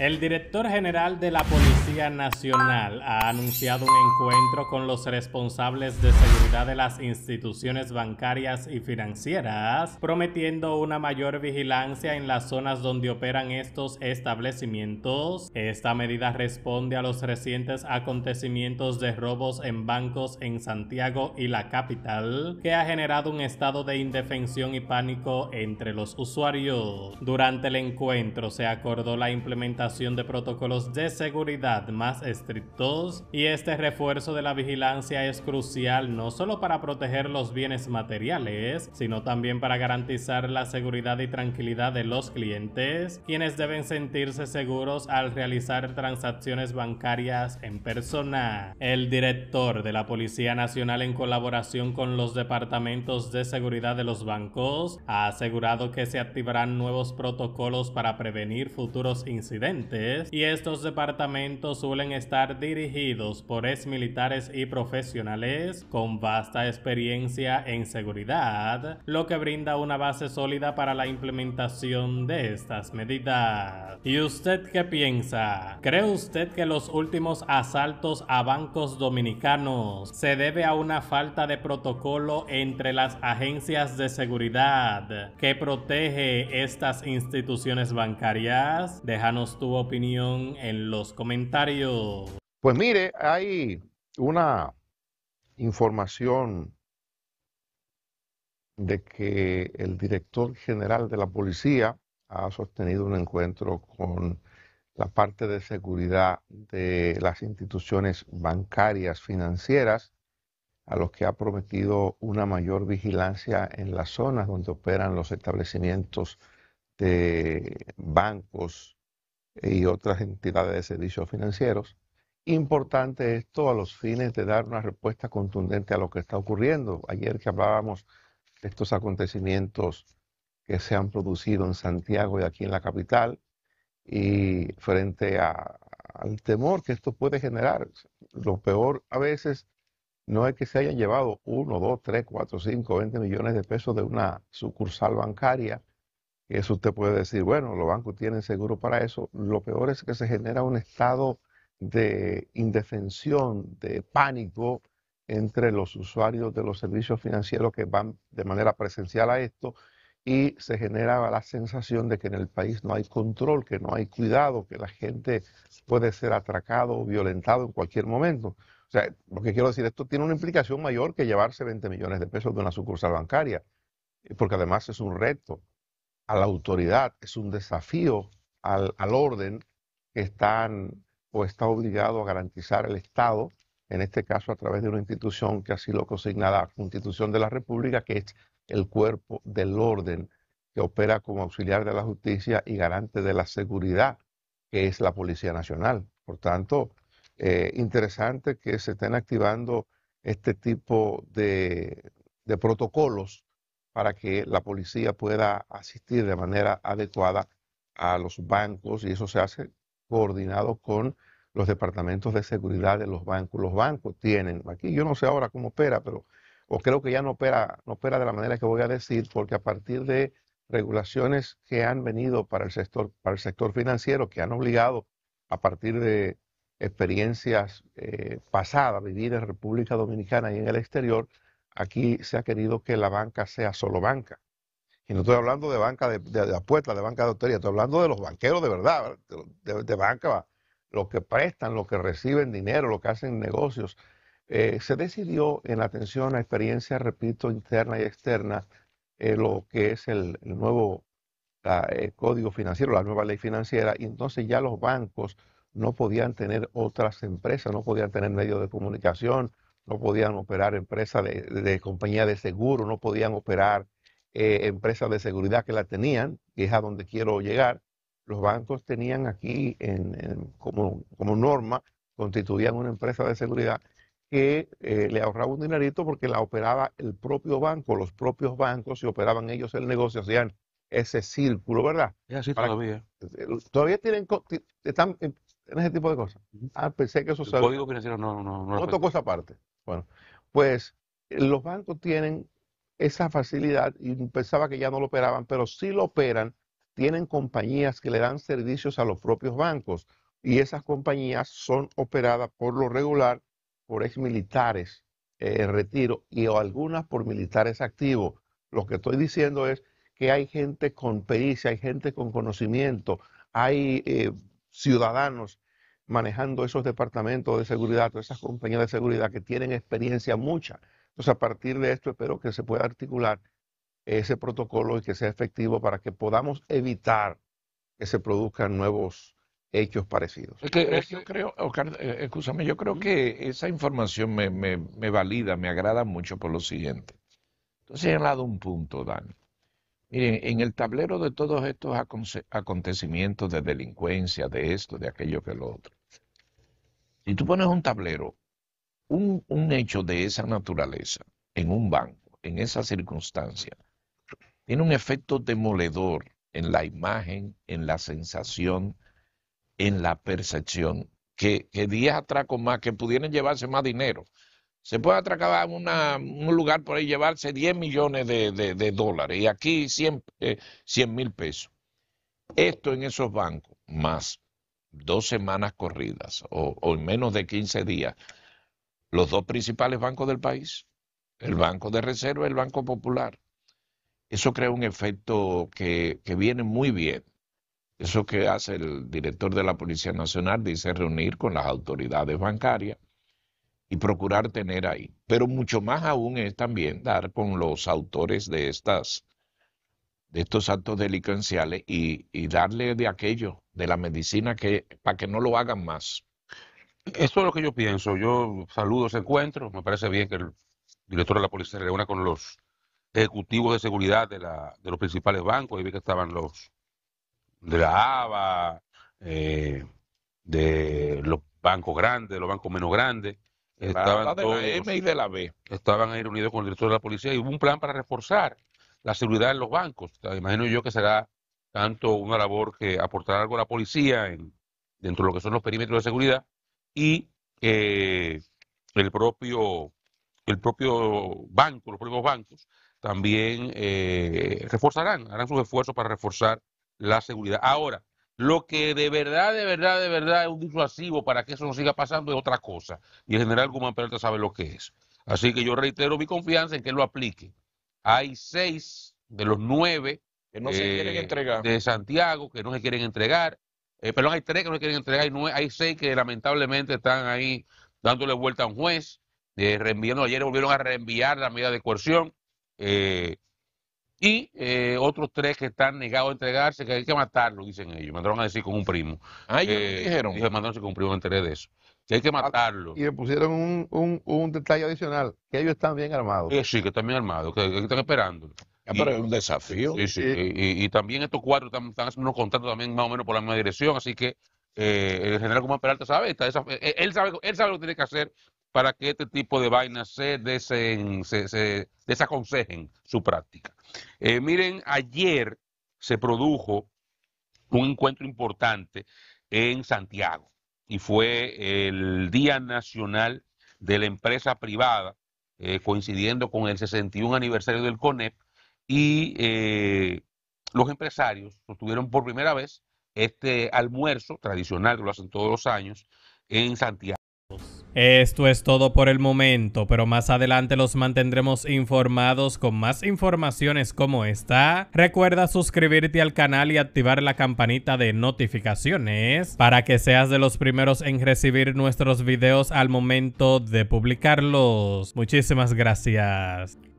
El director general de la Policía Nacional ha anunciado un encuentro con los responsables de seguridad de las instituciones bancarias y financieras, prometiendo una mayor vigilancia en las zonas donde operan estos establecimientos. Esta medida responde a los recientes acontecimientos de robos en bancos en Santiago y la capital, que ha generado un estado de indefensión y pánico entre los usuarios. Durante el encuentro se acordó la implementación de protocolos de seguridad más estrictos y este refuerzo de la vigilancia es crucial no solo para proteger los bienes materiales, sino también para garantizar la seguridad y tranquilidad de los clientes, quienes deben sentirse seguros al realizar transacciones bancarias en persona. El director de la Policía Nacional en colaboración con los departamentos de seguridad de los bancos ha asegurado que se activarán nuevos protocolos para prevenir futuros incidentes y estos departamentos suelen estar dirigidos por ex militares y profesionales con vasta experiencia en seguridad, lo que brinda una base sólida para la implementación de estas medidas. ¿Y usted qué piensa? ¿Cree usted que los últimos asaltos a bancos dominicanos se debe a una falta de protocolo entre las agencias de seguridad que protege estas instituciones bancarias? Déjanos tu opinión en los comentarios. Pues mire, hay una información de que el director general de la policía ha sostenido un encuentro con la parte de seguridad de las instituciones bancarias financieras, a los que ha prometido una mayor vigilancia en las zonas donde operan los establecimientos de bancos y otras entidades de servicios financieros. Importante esto a los fines de dar una respuesta contundente a lo que está ocurriendo. Ayer que hablábamos de estos acontecimientos que se han producido en Santiago y aquí en la capital, y frente al temor que esto puede generar, lo peor a veces no es que se hayan llevado 1, 2, 3, 4, 5, 20 millones de pesos de una sucursal bancaria, eso usted puede decir, bueno, los bancos tienen seguro para eso. Lo peor es que se genera un estado de indefensión, de pánico entre los usuarios de los servicios financieros que van de manera presencial a esto y se genera la sensación de que en el país no hay control, que no hay cuidado, que la gente puede ser atracado o violentado en cualquier momento. O sea, lo que quiero decir, esto tiene una implicación mayor que llevarse 20 millones de pesos de una sucursal bancaria, eh, porque además es un reto a la autoridad, es un desafío al, orden que están o está obligado a garantizar el Estado, en este caso a través de una institución que así lo consigna la Constitución de la República, que es el cuerpo del orden, que opera como auxiliar de la justicia y garante de la seguridad, que es la Policía Nacional. Por tanto, eh, interesante que se estén activando este tipo de, de protocolos para que la policía pueda asistir de manera adecuada a los bancos y eso se hace coordinado con los departamentos de seguridad de los bancos. Los bancos tienen, aquí yo no sé ahora cómo opera, pero o creo que ya no opera, no opera de la manera que voy a decir, porque a partir de regulaciones que han venido para el sector, para el sector financiero, que han obligado a partir de experiencias eh, pasadas vividas en República Dominicana y en el exterior, Aquí se ha querido que la banca sea solo banca. Y no estoy hablando de banca de, apuestas, de banca de lotería, estoy hablando de los banqueros de verdad, de, banca, los que prestan, los que reciben dinero, los que hacen negocios. Eh, se decidió en atención a experiencia repito, interna y externa, eh, lo que es el, nuevo eh, código financiero, la nueva ley financiera, y entonces ya los bancos no podían tener otras empresas, no podían tener medios de comunicación, no podían operar empresas de, compañía de seguro, no podían operar eh, empresas de seguridad que la tenían, que es a donde quiero llegar. Los bancos tenían aquí como, norma, constituían una empresa de seguridad que eh, le ahorraba un dinerito porque la operaba el propio banco, los propios bancos, y operaban ellos el negocio, hacían ese círculo, ¿verdad? Es así todavía. Eh, todavía tienen, están en ese tipo de cosas. Ah, pensé que eso El Código no, no, no. Otra cosa aparte. Bueno, pues los bancos tienen esa facilidad y pensaba que ya no lo operaban, pero sí lo operan. Tienen compañías que le dan servicios a los propios bancos y esas compañías son operadas por lo regular por ex militares eh, en retiro y algunas por militares activos. Lo que estoy diciendo es que hay gente con pericia, hay gente con conocimiento, hay eh, ciudadanos manejando esos departamentos de seguridad, todas esas compañías de seguridad que tienen experiencia mucha. Entonces, a partir de esto, espero que se pueda articular ese protocolo y que sea efectivo para que podamos evitar que se produzcan nuevos hechos parecidos. Es que, yo creo, Oscar, eh, escúchame, yo creo que esa información me, valida, me agrada mucho por lo siguiente. Entonces, he lado un punto, Dan, Miren, en el tablero de todos estos acontecimientos de delincuencia, de esto, de aquello que lo otro, si tú pones un tablero, un, hecho de esa naturaleza en un banco, en esa circunstancia, tiene un efecto demoledor en la imagen, en la sensación, en la percepción, que, que 10 atracos más, que pudieran llevarse más dinero. Se puede atracar a un lugar por ahí llevarse 10 millones de, dólares y aquí 100 eh, mil pesos. Esto en esos bancos, más dos semanas corridas o, en menos de 15 días los dos principales bancos del país, el Banco de Reserva y el Banco Popular. Eso crea un efecto que, que, viene muy bien. Eso que hace el director de la Policía Nacional, dice reunir con las autoridades bancarias y procurar tener ahí. Pero mucho más aún es también dar con los autores de estas de estos actos delincuenciales y, darle de aquello, de la medicina, que, para que no lo hagan más. Eso es lo que yo pienso. Yo saludo ese encuentro. Me parece bien que el director de la policía se reúna con los ejecutivos de seguridad de, la, de los principales bancos. Y vi que estaban los de la ABA, eh, de los bancos grandes, los bancos menos grandes. Estaban M Estaban ahí reunidos con el director de la policía y hubo un plan para reforzar la seguridad en los bancos. Imagino yo que será tanto una labor que aportará algo a la policía en, dentro de lo que son los perímetros de seguridad y eh, el propio el propio banco, los propios bancos también eh, reforzarán, harán sus esfuerzos para reforzar la seguridad. Ahora, lo que de verdad, de verdad, de verdad es un disuasivo para que eso no siga pasando es otra cosa. Y en general Guzmán Peralta sabe lo que es. Así que yo reitero mi confianza en que lo aplique. Hay seis de los nueve eh, de Santiago que no se quieren entregar. Eh, perdón, hay tres que no se quieren entregar. Hay, seis que lamentablemente están ahí dándole vuelta a un juez. Eh, reenviando, ayer volvieron a reenviar la medida de coerción. y otros tres que están negados a entregarse, que hay que matarlo, dicen ellos. Mandaron a decir con un primo. Ah, ellos dijeron. Dijeron, mandaron a decir con un primo, enteré de eso que hay que ah, matarlo. Y le pusieron un, detalle adicional, que ellos están bien armados. Sí, que están bien armados, que, están esperando. pero es un desafío. y, también estos cuatro están, haciendo unos contratos también más o menos por la misma dirección, así que eh, el general Guzmán Peralta sabe, está, eh, eh, él sabe, él sabe lo que tiene que hacer para que este tipo de vainas se, se, desaconsejen su práctica. miren, ayer se produjo un encuentro importante en Santiago y fue el Día Nacional de la Empresa Privada, eh, coincidiendo con el 61 aniversario del CONEP, y eh, los empresarios tuvieron por primera vez este almuerzo tradicional que lo hacen todos los años en Santiago. Esto es todo por el momento, pero más adelante los mantendremos informados con más informaciones como esta. Recuerda suscribirte al canal y activar la campanita de notificaciones para que seas de los primeros en recibir nuestros videos al momento de publicarlos. Muchísimas gracias.